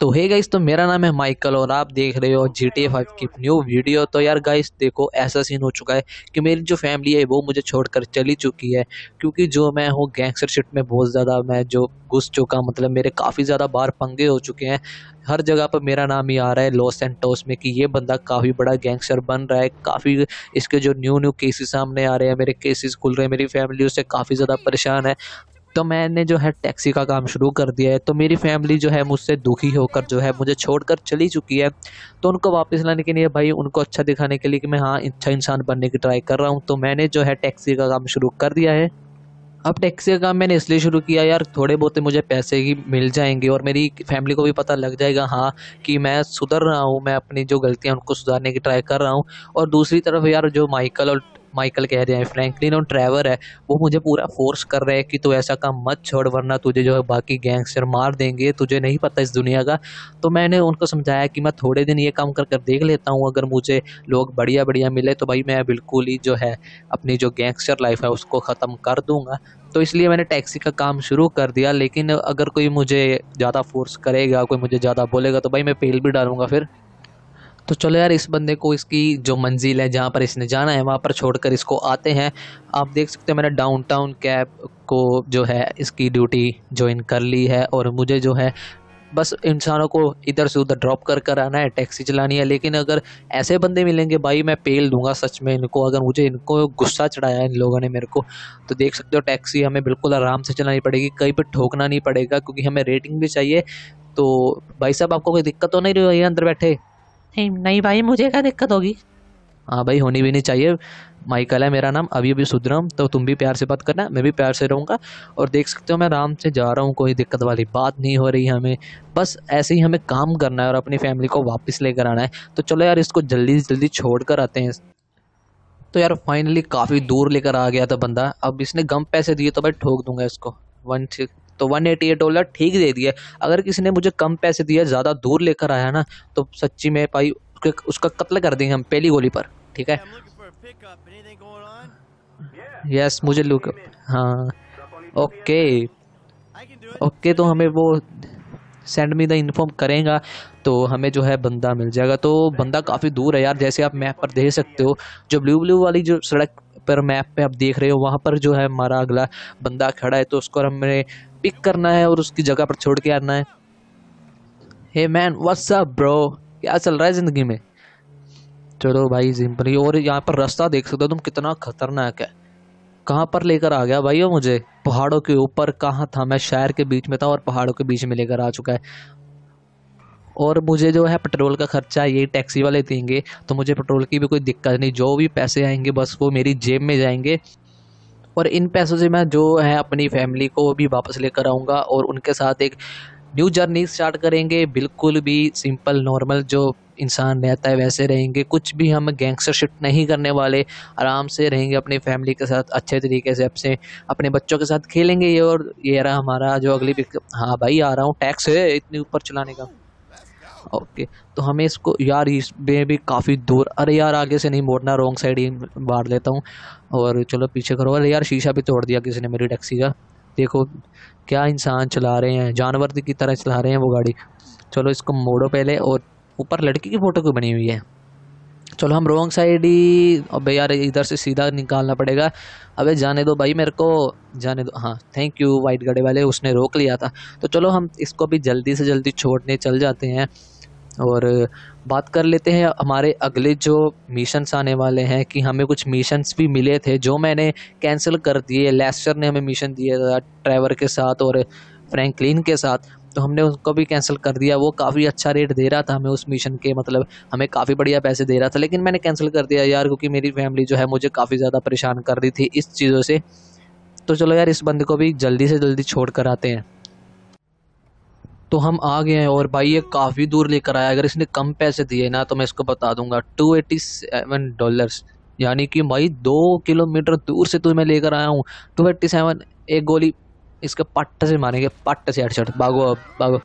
तो है गाइस तो मेरा नाम है माइकल और आप देख रहे हो जी टी फाइव की न्यू वीडियो तो यार गाइस देखो ऐसा सीन हो चुका है कि मेरी जो फैमिली है वो मुझे छोड़कर चली चुकी है क्योंकि जो मैं हूँ गैंगस्टरशिप में बहुत ज़्यादा मैं जो घुस चुका मतलब मेरे काफ़ी ज़्यादा बार पंगे हो चुके हैं हर जगह पर मेरा नाम ही आ रहा है लॉस एंड टॉस में कि ये बंदा काफ़ी बड़ा गैंगस्टर बन रहा है काफ़ी इसके जो न्यू न्यू केसेस सामने आ रहे हैं मेरे केसेस खुल रहे हैं मेरी फैमिली उससे काफ़ी ज़्यादा परेशान है तो मैंने जो है टैक्सी का काम शुरू कर दिया है तो मेरी फैमिली जो है मुझसे दुखी होकर जो है मुझे छोड़कर चली चुकी है तो उनको वापस लाने के लिए भाई उनको अच्छा दिखाने के लिए कि मैं हाँ अच्छा इंसान बनने की ट्राई कर रहा हूँ तो मैंने जो है टैक्सी का काम शुरू कर दिया है अब टैक्सी का काम मैंने इसलिए शुरू किया यार थोड़े बहुत मुझे पैसे ही मिल जाएंगे और मेरी फैमिली को भी पता लग जाएगा हाँ कि मैं सुधर रहा हूँ मैं अपनी जो गलतियाँ उनको सुधारने की ट्राई कर रहा हूँ और दूसरी तरफ यार जो माइकल और माइकल कह रहे हैं फ्रैंकलिन और ट्रेवर है वो मुझे पूरा फोर्स कर रहे हैं कि तू ऐसा काम मत छोड़ वरना तुझे जो है बाकी गैंगस्टर मार देंगे तुझे नहीं पता इस दुनिया का तो मैंने उनको समझाया कि मैं थोड़े दिन ये काम कर कर देख लेता हूँ अगर मुझे लोग बढ़िया बढ़िया मिले तो भाई मैं बिल्कुल ही जो है अपनी जो गैंगस्टर लाइफ है उसको ख़त्म कर दूँगा तो इसलिए मैंने टैक्सी का काम शुरू कर दिया लेकिन अगर कोई मुझे ज़्यादा फोर्स करेगा कोई मुझे ज़्यादा बोलेगा तो भाई मैं पेल भी डालूंगा फिर तो चलो यार इस बंदे को इसकी जो मंजिल है जहाँ पर इसने जाना है वहाँ पर छोड़कर इसको आते हैं आप देख सकते हैं मैंने डाउनटाउन कैब को जो है इसकी ड्यूटी ज्वाइन कर ली है और मुझे जो है बस इंसानों को इधर से उधर ड्रॉप कर कर आना है टैक्सी चलानी है लेकिन अगर ऐसे बंदे मिलेंगे भाई मैं पेल दूंगा सच में इनको अगर मुझे इनको गुस्सा चढ़ाया इन लोगों ने मेरे को तो देख सकते हो टैक्सी हमें बिल्कुल आराम से चलानी पड़ेगी कहीं पर ठोकना नहीं पड़ेगा क्योंकि हमें रेटिंग भी चाहिए तो भाई साहब आपको कोई दिक्कत तो नहीं रही अंदर बैठे नहीं नहीं भाई मुझे क्या दिक्कत होगी हाँ भाई होनी भी नहीं चाहिए माइकल है मेरा नाम अभी अभी सुधरम तो तुम भी प्यार से बात करना मैं भी प्यार से रहूँगा और देख सकते हो मैं आराम से जा रहा हूँ कोई दिक्कत वाली बात नहीं हो रही हमें बस ऐसे ही हमें काम करना है और अपनी फैमिली को वापस लेकर आना है तो चलो यार इसको जल्दी से जल्दी छोड़ कर आते हैं तो यार फाइनली काफ़ी दूर लेकर आ गया था बंदा अब इसने गम पैसे दिए तो भाई ठोक दूंगा इसको वन सिक्स तो वन एटी एट डॉलर ठीक दे दिया अगर किसी ने मुझे कम पैसे दिया ज़्यादा दूर लेकर आया ना तो सच्ची में भाई उसका कत्ल कर देंगे हम पहली गोली पर ठीक है यस मुझे लुक हाँ ओके ओके तो हमें वो सेंड मी द इन्फॉर्म करेगा तो हमें जो है बंदा मिल जाएगा तो बंदा काफ़ी दूर है यार जैसे आप मैप पर देख सकते हो जो ब्लू ब्लू वाली जो सड़क पर मैप पे आप देख रहे हो वहाँ पर जो है हमारा अगला बंदा खड़ा है तो उसको हमने पिक करना है और उसकी जगह पर छोड़ के आना है हे मैन व्हाट्सअप ब्रो क्या चल रहा है ज़िंदगी में चलो भाई सिंपली और यहाँ पर रास्ता देख सकते हो तुम कितना खतरनाक है कहाँ पर लेकर आ गया भाई वो मुझे पहाड़ों के ऊपर कहाँ था मैं शहर के बीच में था और पहाड़ों के बीच में लेकर आ चुका है और मुझे जो है पेट्रोल का खर्चा ये टैक्सी वाले देंगे तो मुझे पेट्रोल की भी कोई दिक्कत नहीं जो भी पैसे आएंगे बस वो मेरी जेब में जाएंगे और इन पैसों से मैं जो है अपनी फैमिली को भी वापस लेकर आऊँगा और उनके साथ एक न्यू जर्नी स्टार्ट करेंगे बिल्कुल भी सिंपल नॉर्मल जो इंसान रहता है वैसे रहेंगे कुछ भी हम गैंगस्टर शिफ्ट नहीं करने वाले आराम से रहेंगे अपनी फैमिली के साथ अच्छे तरीके से अपने अपने बच्चों के साथ खेलेंगे ये और ये रहा हमारा जो अगली पिक हाँ भाई आ रहा हूँ टैक्स है इतने ऊपर चलाने का ओके तो हमें इसको यार इसमें भी काफ़ी दूर अरे यार आगे से नहीं मोड़ना रॉन्ग साइड ही मार लेता हूँ और चलो पीछे करो अरे यार शीशा भी तोड़ दिया किसी ने मेरी टैक्सी का देखो क्या इंसान चला रहे हैं जानवर की तरह चला रहे हैं वो गाड़ी चलो इसको मोड़ो पहले और ऊपर लड़की की फ़ोटो क्यों बनी हुई है चलो हम रॉन्ग साइड ही अब यार इधर से सीधा निकालना पड़ेगा अबे जाने दो भाई मेरे को जाने दो हाँ थैंक यू वाइट गाड़ी वाले उसने रोक लिया था तो चलो हम इसको भी जल्दी से जल्दी छोड़ने चल जाते हैं और बात कर लेते हैं हमारे अगले जो मिशंस आने वाले हैं कि हमें कुछ मिशंस भी मिले थे जो मैंने कैंसिल कर दिए लेस्टर ने हमें मिशन दिया था ट्रैवर के साथ और फ्रैंकलिन के साथ तो हमने उसको भी कैंसिल कर दिया वो काफ़ी अच्छा रेट दे रहा था हमें उस मिशन के मतलब हमें काफ़ी बढ़िया पैसे दे रहा था लेकिन मैंने कैंसिल कर दिया यार क्योंकि मेरी फैमिली जो है मुझे काफ़ी ज़्यादा परेशान कर रही थी इस चीज़ों से तो चलो यार इस बंद को भी जल्दी से जल्दी छोड़ कर आते हैं तो हम आ गए हैं और भाई ये काफ़ी दूर लेकर आया अगर इसने कम पैसे दिए ना तो मैं इसको बता दूंगा टू एटी सेवन डॉलर्स यानी कि भाई दो किलोमीटर दूर से तुम्हें तो लेकर आया हूँ टू एट्टी सेवन एक गोली इसके पट्ट से मारेंगे पट्ट से हेडशॉट भागो अब भागो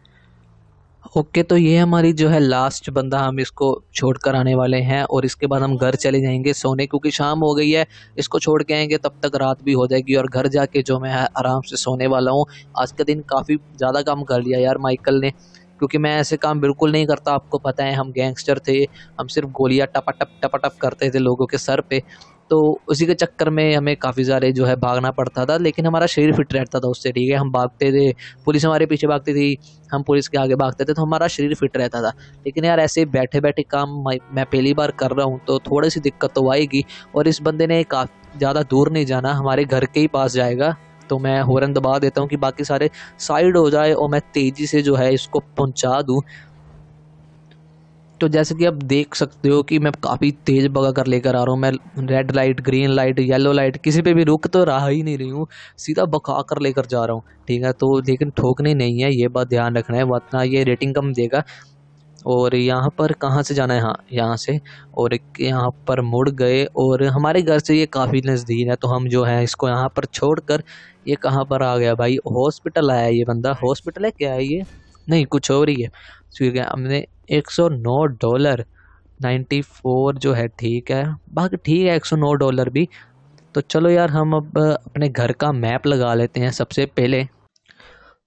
ओके okay, तो ये हमारी जो है लास्ट बंदा हम इसको छोड़कर आने वाले हैं और इसके बाद हम घर चले जाएंगे सोने क्योंकि शाम हो गई है इसको छोड़ के आएंगे तब तक रात भी हो जाएगी और घर जाके जो मैं आराम से सोने वाला हूँ आज का दिन काफ़ी ज़्यादा काम कर लिया यार माइकल ने क्योंकि मैं ऐसे काम बिल्कुल नहीं करता आपको पता है हम गैंगस्टर थे हम सिर्फ गोलियाँ टपा टप टपा टप करते थे लोगों के सर पे तो उसी के चक्कर में हमें काफ़ी सारे जो है भागना पड़ता था लेकिन हमारा शरीर फिट रहता था उससे ठीक है हम भागते थे पुलिस हमारे पीछे भागती थी हम पुलिस के आगे भागते थे तो हमारा शरीर फिट रहता था लेकिन यार ऐसे बैठे बैठे काम मैं पहली बार कर रहा हूँ तो थोड़ी सी दिक्कत तो आएगी और इस बंदे ने काफ़ी ज़्यादा दूर नहीं जाना हमारे घर के ही पास जाएगा तो मैं हॉरन दबा देता हूँ कि बाकी सारे साइड हो जाए और मैं तेज़ी से जो है इसको पहुँचा दूँ तो जैसे कि आप देख सकते हो कि मैं काफ़ी तेज़ बगा कर लेकर आ रहा हूँ मैं red light green light yellow light किसी पे भी रुक तो रहा ही नहीं रही हूँ सीधा बका कर लेकर जा रहा हूँ ठीक है तो लेकिन ठोकने नहीं है ये बात ध्यान रखना है वरना ये रेटिंग कम देगा और यहाँ पर कहाँ से जाना है हाँ यहाँ से और यहाँ पर मुड़ गए और हमारे घर से ये काफ़ी नज़दीक है तो हम जो है इसको यहाँ पर छोड़ कर ये कहाँ पर आ गया भाई हॉस्पिटल आया ये बंदा हॉस्पिटल है क्या है ये नहीं कुछ और ही है ठीक है हमने 109 डॉलर 94 जो है ठीक है बाकी ठीक है 109 डॉलर भी तो चलो यार हम अब अपने घर का मैप लगा लेते हैं सबसे पहले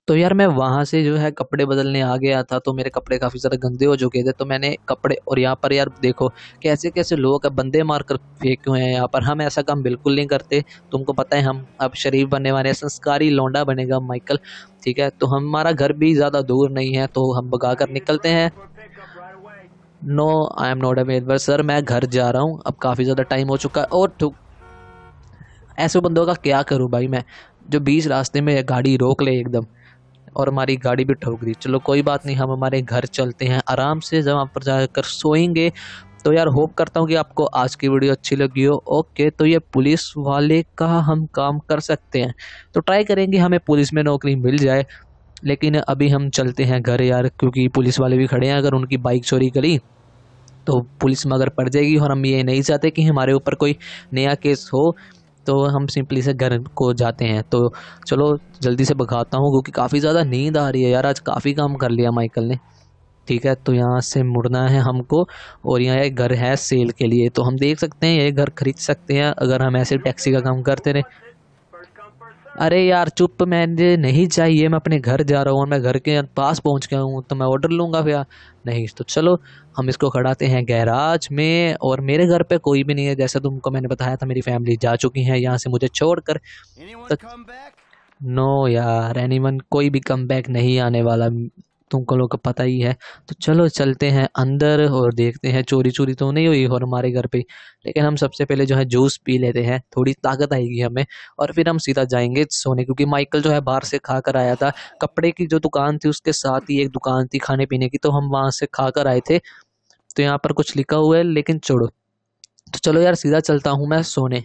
तो यार मैं वहाँ से जो है कपड़े बदलने आ गया था तो मेरे कपड़े काफ़ी ज़्यादा गंदे हो चुके थे तो मैंने कपड़े और यहाँ पर यार देखो कैसे कैसे लोग बंदे मार कर फेंक हुए हैं यहाँ पर हम ऐसा काम बिल्कुल नहीं करते तुमको पता है हम अब शरीफ बनने वाले हैं संस्कारी लौंडा बनेगा माइकल ठीक है तो हमारा घर भी ज़्यादा दूर नहीं है तो हम भगा कर निकलते हैं no I am not available sir मैं घर जा रहा हूँ अब काफ़ी ज़्यादा टाइम हो चुका है और ठुक ऐसे बंदों का क्या करूँ भाई मैं जो बीच रास्ते में गाड़ी रोक ले एकदम और हमारी गाड़ी भी ठोक दी चलो कोई बात नहीं हम हमारे घर चलते हैं आराम से जब वहाँ पर जाकर सोएंगे तो यार होप करता हूँ कि आपको आज की वीडियो अच्छी लगी हो ओके तो ये पुलिस वाले का हम काम कर सकते हैं तो ट्राई करेंगे हमें पुलिस में नौकरी मिल जाए लेकिन अभी हम चलते हैं घर यार क्योंकि पुलिस वाले भी खड़े हैं अगर उनकी बाइक चोरी करी तो पुलिस मगर पड़ जाएगी और हम ये नहीं चाहते कि हमारे ऊपर कोई नया केस हो तो हम सिंपली से घर को जाते हैं तो चलो जल्दी से भगाता हूँ क्योंकि काफ़ी ज़्यादा नींद आ रही है यार आज काफ़ी काम कर लिया माइकल ने ठीक है तो यहाँ से मुड़ना है हमको और यहाँ एक घर है सेल के लिए तो हम देख सकते हैं ये घर खरीद सकते हैं अगर हम ऐसे टैक्सी का काम करते रहे अरे यार चुप मैंने नहीं चाहिए मैं अपने घर जा रहा हूँ मैं घर के पास पहुँच गया हूँ तो मैं ऑर्डर लूँगा भैया नहीं तो चलो हम इसको खड़ाते हैं गैराज में और मेरे घर पे कोई भी नहीं है जैसा तुमको मैंने बताया था मेरी फैमिली जा चुकी है यहाँ से मुझे छोड़ कर नो यार एनी कोई भी कम बैक नहीं आने वाला तुम लोग का पता ही है तो चलो चलते हैं अंदर और देखते हैं चोरी चोरी तो नहीं हुई और हमारे घर पे लेकिन हम सबसे पहले जो है जूस पी लेते हैं थोड़ी ताकत आएगी हमें और फिर हम सीधा जाएंगे सोने क्योंकि माइकल जो है बाहर से खा कर आया था कपड़े की जो दुकान थी उसके साथ ही एक दुकान थी खाने पीने की तो हम वहाँ से खा कर आए थे तो यहाँ पर कुछ लिखा हुआ है लेकिन छोड़ो तो चलो यार सीधा चलता हूँ मैं सोने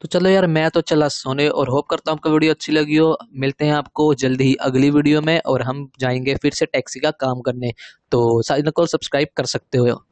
तो चलो यार मैं तो चला सोने और होप करता हूँ आपको वीडियो अच्छी लगी हो मिलते हैं आपको जल्दी ही अगली वीडियो में और हम जाएंगे फिर से टैक्सी का काम करने तो साइनल को सब्सक्राइब कर सकते हो